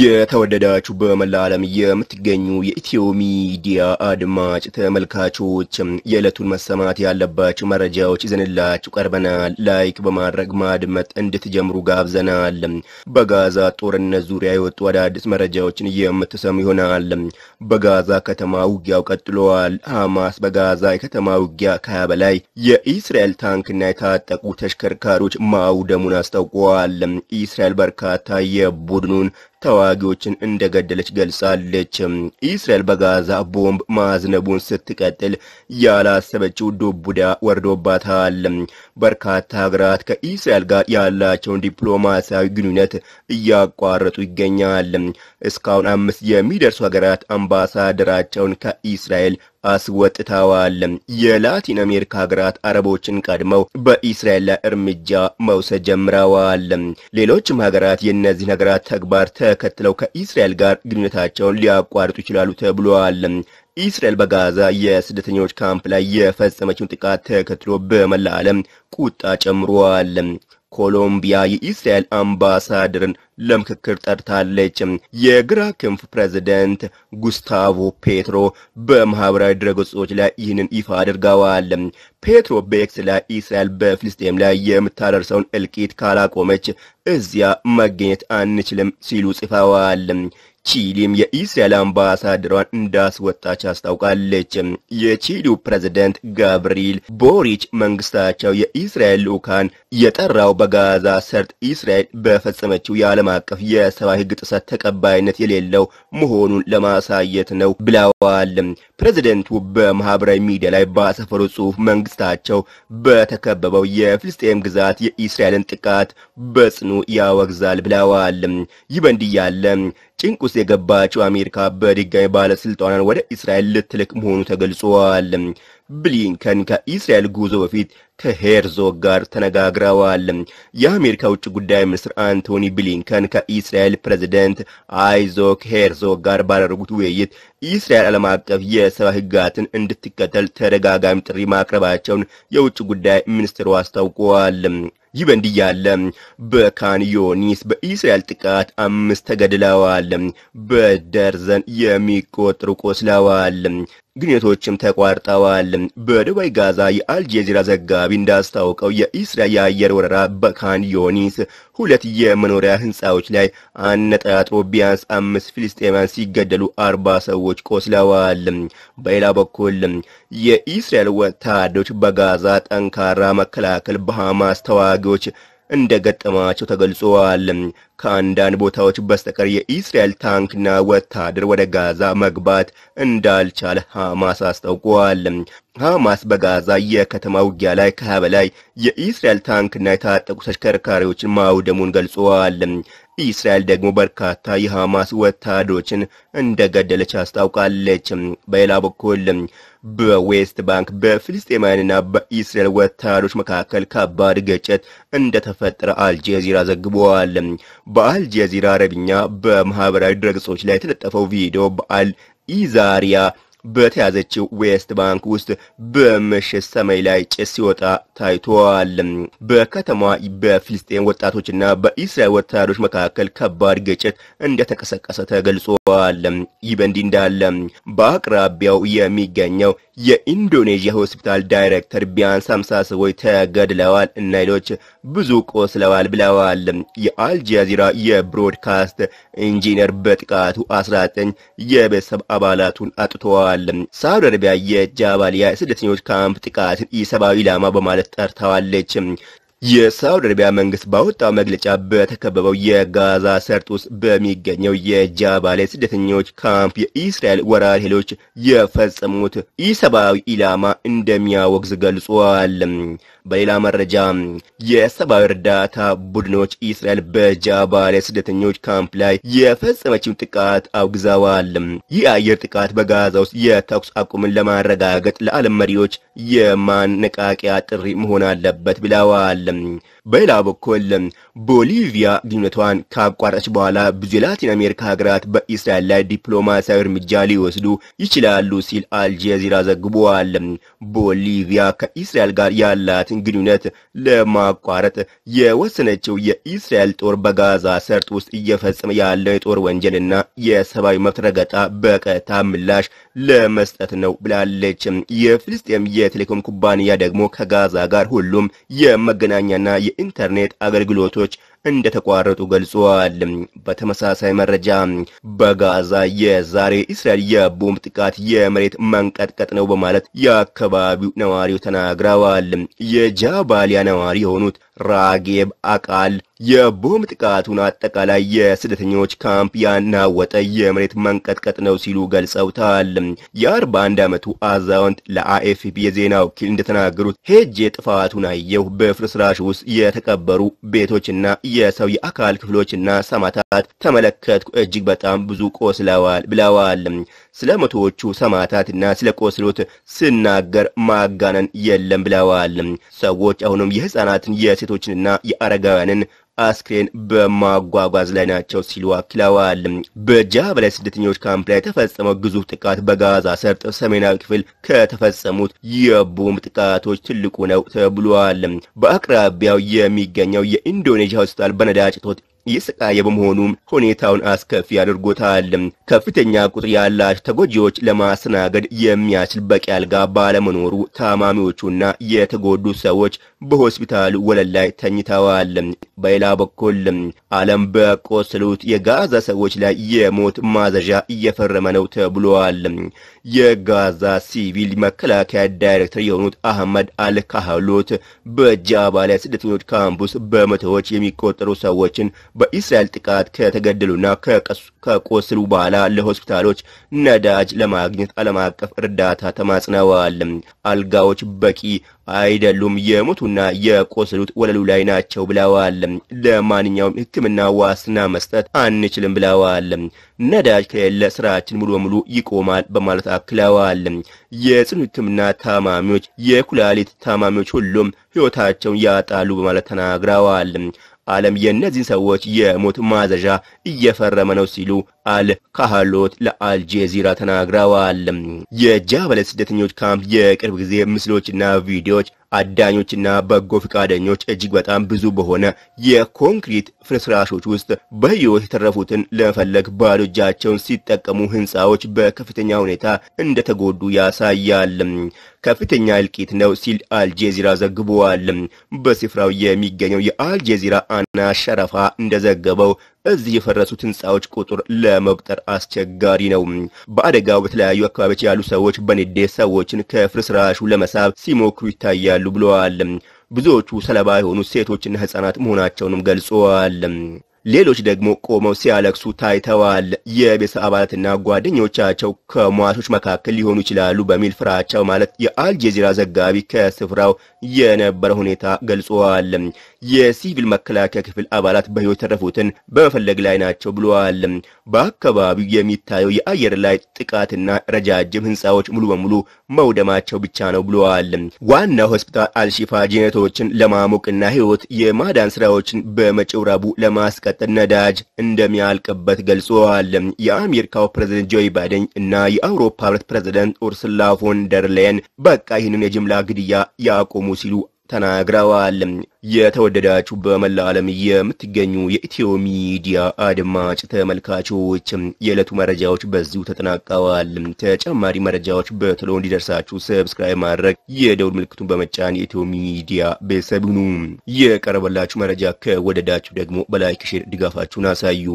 የተወደዳችሁ በመላ ዓለም የምትገኙ የኢትዮ ሚዲያ አድማጭ ተመልካቾች የዕለቱን መሰማት ያለባቸው መረጃዎች ይዘንላችሁ ቀርበናል። ላይክ በማድረግ ማድመጥ እንድትጀምሩ ጋብዘናል። በጋዛ ጦርነት ዙሪያ የወጡ አዳዲስ መረጃዎችን የምትሰሙ ይሆናል። በጋዛ ከተማ ውጊያው ቀጥሏል። ሐማስ በጋዛ የከተማ ውጊያ ከሀያ በላይ የኢስራኤል ታንክና የታጠቁ ተሽከርካሪዎች ማውደሙን አስታውቀዋል። ኢስራኤል በርካታ የቡድኑን ተዋጊዎችን እንደገደለች ገልጻለች። እስራኤል በጋዛ ቦምብ ማዝነቡን ስትቀጥል ያላሰበችው ዱብ ወርዶባታል። በርካታ ሀገራት ከእስራኤል ጋር ያላቸውን ዲፕሎማሲያዊ ግንኙነት እያቋረጡ ይገኛል። እስካሁን አምስት የሚደርሱ ሀገራት አምባሳደራቸውን ከእስራኤል አስወጥተዋል። የላቲን አሜሪካ ሀገራት አረቦችን ቀድመው በኢስራኤል ላይ እርምጃ መውሰድ ጀምረዋል። ሌሎችም ሀገራት የእነዚህን ሀገራት ተግባር ተከትለው ከኢስራኤል ጋር ግንኙነታቸውን ሊያቋርጡ ይችላሉ ተብሏል። ኢስራኤል በጋዛ የስደተኞች ካምፕ ላይ የፈጸመችውን ጥቃት ተከትሎ በመላ ዓለም ቁጣ ጨምሯል። ኮሎምቢያ የኢስራኤል አምባሳደርን ለምክክር ጠርታለች። የግራ ክንፍ ፕሬዝደንት ጉስታቮ ፔትሮ በማህበራዊ ድረገጾች ላይ ይህንን ይፋ አድርገዋል። ፔትሮ በኤክስ ላይ እስራኤል በፍልስጤም ላይ የምታደርሰውን እልቂት ካላቆመች እዚያ መገኘት አንችልም ሲሉ ጽፈዋል። ቺሊም የኢስራኤል አምባሳደሯን እንዳስወጣች አስታውቃለች። የቺሊው ፕሬዝደንት ጋብሪል ቦሪች መንግስታቸው የኢስራኤል ልዑካን የጠራው በጋዛ ሰርጥ ኢስራኤል በፈጸመችው የዓለም አቀፍ የሰብአዊ ሕግ ጥሰት ተቀባይነት የሌለው መሆኑን ለማሳየት ነው ብለዋል። ፕሬዝደንቱ በማህበራዊ ሚዲያ ላይ ባሰፈሩ ጽሑፍ መንግስታቸው በተከበበው የፍልስጤም ግዛት የኢስራኤልን ጥቃት በጽኑ ያወግዛል ብለዋል። ይህ በእንዲህ ጭንቅ ውስጥ አሜሪካ በድጋሚ ባለስልጣናን ወደ እስራኤል ልትልክ መሆኑ ተገልጿል። ብሊንከን ከእስራኤል ጉዞ በፊት ከሄርዞግ ጋር ተነጋግረዋል። የአሜሪካ ውጭ ጉዳይ ሚኒስትር አንቶኒ ብሊንከን ከእስራኤል ፕሬዝደንት አይዞክ ሄርዞግ ጋር ባደረጉት ውይይት እስራኤል ዓለም አቀፍ የሰብአዊ ሕግጋትን እንድትከተል ተደጋጋሚ ጥሪ ማቅረባቸውን የውጭ ጉዳይ ሚኒስትሩ አስታውቀዋል። ይህ በእንዲህ በካንዮኒስ በካን በእስራኤል ጥቃት አምስት ተገድለዋል፣ በደርዘን የሚቆጥሩ ቆስለዋል። ግንኙነቶችም ተቋርጠዋል። በደቡባዊ ጋዛ የአልጄዚራ ዘጋቢ እንዳስታውቀው የኢስራኤል የአየር ወረራ በካን ዮኒስ ሁለት የመኖሪያ ህንፃዎች ላይ አነጣጥሮ ቢያንስ አምስት ፊልስጤማን ሲገደሉ አርባ ሰዎች ቆስለዋል። በሌላ በኩል የኢስራኤል ወታደሮች በጋዛ ጠንካራ መከላከል በሐማስ ተዋጊዎች እንደገጠማቸው ተገልጿል። ከአንዳንድ ቦታዎች በስተቀር የኢስራኤል ታንክና ወታደር ወደ ጋዛ መግባት እንዳልቻለ ሐማስ አስታውቋል። ሐማስ በጋዛ የከተማ ውጊያ ላይ ከሀያ በላይ የኢስራኤል ታንክና የታጠቁ ተሽከርካሪዎችን ማውደሙን ገልጿል። ኢስራኤል ደግሞ በርካታ የሐማስ ወታደሮችን እንደገደለች አስታውቃለች። በሌላ በኩል በዌስት ባንክ በፍልስጤማውያንና በኢስራኤል ወታደሮች መካከል ከባድ ግጭት እንደተፈጠረ አልጀዚራ ዘግቧል። በአልጀዚራ አረብኛ በማህበራዊ ድረገጾች ላይ የተለጠፈው ቪዲዮ በአል ኢዛሪያ በተያዘችው ዌስት ባንክ ውስጥ በምሽት ሰማይ ላይ ጭስ ሲወጣ ታይቷል። በከተማ በፊልስጤን ወጣቶችና በእስራኤል ወታደሮች መካከል ከባድ ግጭት እንደተቀሰቀሰ ተገልጿል። ይህ በእንዲህ እንዳለ በአቅራቢያው የሚገኘው የኢንዶኔዥያ ሆስፒታል ዳይሬክተር ቢያንስ 50 ሰዎች ተገድለዋል እና ሌሎች ብዙ ቆስለዋል ብለዋል። የአልጃዚራ የብሮድካስት ኢንጂነር በጥቃቱ 19 የቤተሰብ አባላቱን አጥተዋል። ሳውዲ አረቢያ የጃባሊያ ስደተኞች ካምፕ ጥቃትን ኢሰብአዊ ኢላማ በማለት ጠርተዋለች። የሳውዲ አረቢያ መንግስት ባወጣው መግለጫ በተከበበው የጋዛ ሰርጥ ውስጥ በሚገኘው የጃባሌ ስደተኞች ካምፕ የእስራኤል ወራሪ ኃይሎች የፈጸሙት ኢሰብአዊ ኢላማ እንደሚያወግዝ ገልጿል። በሌላ መረጃ የሰብአዊ እርዳታ ቡድኖች እስራኤል በጃባል ስደተኞች ካምፕ ላይ የፈጸመችውን ጥቃት አውግዘዋል። ይህ አየር ጥቃት በጋዛ ውስጥ የተኩስ አቁምን ለማረጋገጥ ለዓለም መሪዎች የማነቃቂያ ጥሪ መሆን አለበት ብለዋል። በሌላ በኩል ቦሊቪያ ግንኙነቷን ካቋረጠች በኋላ ብዙ የላቲን አሜሪካ ሀገራት በእስራኤል ላይ ዲፕሎማሲያዊ እርምጃ ሊወስዱ ይችላሉ ሲል አልጀዚራ ዘግቧል። ቦሊቪያ ከእስራኤል ጋር ያላትን ግንኙነት ለማቋረጥ የወሰነችው የእስራኤል ጦር በጋዛ ሰርጥ ውስጥ እየፈጸመ ያለው የጦር ወንጀልና የሰብአዊ መብት ረገጣ በቀጥታ ምላሽ ለመስጠት ነው ብላለች። የፍልስጤም የቴሌኮም ኩባንያ ደግሞ ከጋዛ ጋር ሁሉም የመገናኛና የኢንተርኔት አገልግሎቶች እንደተቋረጡ ገልጿል። በተመሳሳይ መረጃ በጋዛ የዛሬ እስራኤል የቦምብ ጥቃት የመሬት መንቀጥቀጥ ነው በማለት የአካባቢው ነዋሪው ተናግረዋል። የጃባሊያ ነዋሪ የሆኑት ራጌብ አቃል የቦምብ ጥቃቱን አጠቃላይ የስደተኞች ካምፕ ያናወጠ የመሬት መንቀጥቀጥ ነው ሲሉ ገልጸውታል። የ41 ዓመቱ አዛውንት ለአኤፍፒ የዜና ወኪል እንደተናገሩት ሄጄ ጥፋቱን አየሁ። በፍርስራሽ ውስጥ የተቀበሩ ቤቶችና የሰው የአካል ክፍሎችና ሰማዕታት ተመለከትኩ። እጅግ በጣም ብዙ ቆስለዋል ብለዋል። ስለ መቶዎቹ ሰማዕታትና ስለ ቆስሎት ስናገር ማጋነን የለም ብለዋል። ሰዎች አሁንም የህፃናትን የሴቶችንና የአረጋውያንን አስክሬን በማጓጓዝ ላይ ናቸው ሲሉ አክለዋል። በጃበለ ስደተኞች ካምፕ ላይ የተፈጸመው ግዙፍ ጥቃት በጋዛ ሰርጥ ሰሜናዊ ክፍል ከተፈጸሙት የቦምብ ጥቃቶች ትልቁ ነው ተብሏል። በአቅራቢያው የሚገኘው የኢንዶኔዥያ ሆስፒታል በነዳጅ እጦት የስቃየ በመሆኑም ሁኔታውን አስከፊ አድርጎታል። ከፍተኛ ቁጥር ያላቸው ተጎጂዎች ለማስተናገድ የሚያስችል በቂ አልጋ ባለመኖሩ ታማሚዎቹና የተጎዱ ሰዎች በሆስፒታል ወለል ላይ ተኝተዋል። በሌላ በኩል ዓለም በቆሰሉት የጋዛ ሰዎች ላይ የሞት ማዘዣ እየፈረመ ነው ተብሏል። የጋዛ ሲቪል መከላከያ ዳይሬክተር የሆኑት አህመድ አልካህሎት በጃባ ላይ ስደተኞች ካምፕስ በመቶዎች የሚቆጠሩ ሰዎችን በእስራኤል ጥቃት ከተገደሉና ከቆሰሉ በኋላ ለሆስፒታሎች ነዳጅ ለማግኘት ዓለም አቀፍ እርዳታ ተማጽነዋል። አልጋዎች በቂ አይደሉም፣ የሞቱና የቆሰሉት ወለሉ ላይ ናቸው ብለዋል። ለማንኛውም ሕክምና ዋስትና መስጠት አንችልም ብለዋል። ነዳጅ ከሌለ ስራችን ሙሉ በሙሉ ይቆማል በማለት አክለዋል። የጽኑ ሕክምና ታማሚዎች፣ የኩላሊት ታማሚዎች ሁሉም ህይወታቸውን ያጣሉ በማለት ተናግረዋል። ዓለም የእነዚህን ሰዎች የሞት ማዘዣ እየፈረመ ነው ሲሉ አል ካህሎት ለአልጄዚራ ተናግረዋል። የጃበለ ስደተኞች ካምፕ የቅርብ ጊዜ ምስሎችና ቪዲዮዎች አዳኞችና በጎ ፈቃደኞች እጅግ በጣም ብዙ በሆነ የኮንክሪት ፍርስራሾች ውስጥ በሕይወት የተረፉትን ለመፈለግ ባዶ እጃቸውን ሲጠቀሙ ሕንፃዎች በከፍተኛ ሁኔታ እንደተጎዱ ያሳያል። ከፍተኛ እልቂት ነው ሲል አልጄዚራ ዘግቧል። በስፍራው የሚገኘው የአልጄዚራ አና ሸረፋ እንደዘገበው እዚህ የፈረሱት ህንፃዎች ቁጥር ለመቁጠር አስቸጋሪ ነው። በአደጋው በተለያዩ አካባቢዎች ያሉ ሰዎች በንዴት ሰዎችን ከፍርስራሹ ለመሳብ ሲሞክሩ ይታያሉ ብለዋል። ብዙዎቹ ሰለባ የሆኑት ሴቶችና ህጻናት መሆናቸውንም ገልጸዋል። ሌሎች ደግሞ ቆመው ሲያለቅሱ ታይተዋል። የቤተሰብ አባላትና ጓደኞቻቸው ከሟቾች መካከል ሊሆኑ ይችላሉ በሚል ፍራቻው ማለት የአልጀዚራ ዘጋቢ ከስፍራው የነበረ ሁኔታ ገልጸዋል። የሲቪል መከላከያ ክፍል አባላት በህይወት የተረፉትን በመፈለግ ላይ ናቸው ብለዋል። በአካባቢው የሚታየው የአየር ላይ ጥቃትና ረጃጅም ህንፃዎች ሙሉ በሙሉ መውደማቸው ብቻ ነው ብለዋል። ዋናው ሆስፒታል አልሺፋ ጄኔቶችን ለማሞቅና ህይወት የማዳን ስራዎችን በመጪው ረቡዕ ለማስቀጠል ነዳጅ እንደሚያልቅበት ገልጸዋል። የአሜሪካው ፕሬዚደንት ጆይ ባይደን እና የአውሮፓ ህብረት ፕሬዝደንት ኡርስላ ፎን በቃ ይህንን የጅምላ ግድያ ያቆሙ ሲሉ ተናግረዋል። የተወደዳችሁ በመላ ዓለም የምትገኙ የኢትዮ ሚዲያ አድማጭ ተመልካቾች የዕለቱ መረጃዎች በዚሁ ተጠናቀዋል። ተጨማሪ መረጃዎች በቶሎ እንዲደርሳችሁ ሰብስክራይብ ማድረግ፣ የደውል ምልክቱን በመጫን የኢትዮ ሚዲያ ቤተሰብ ሁኑ። የቀረበላችሁ መረጃ ከወደዳችሁ ደግሞ በላይክ ሼር ድጋፋችሁን አሳዩ።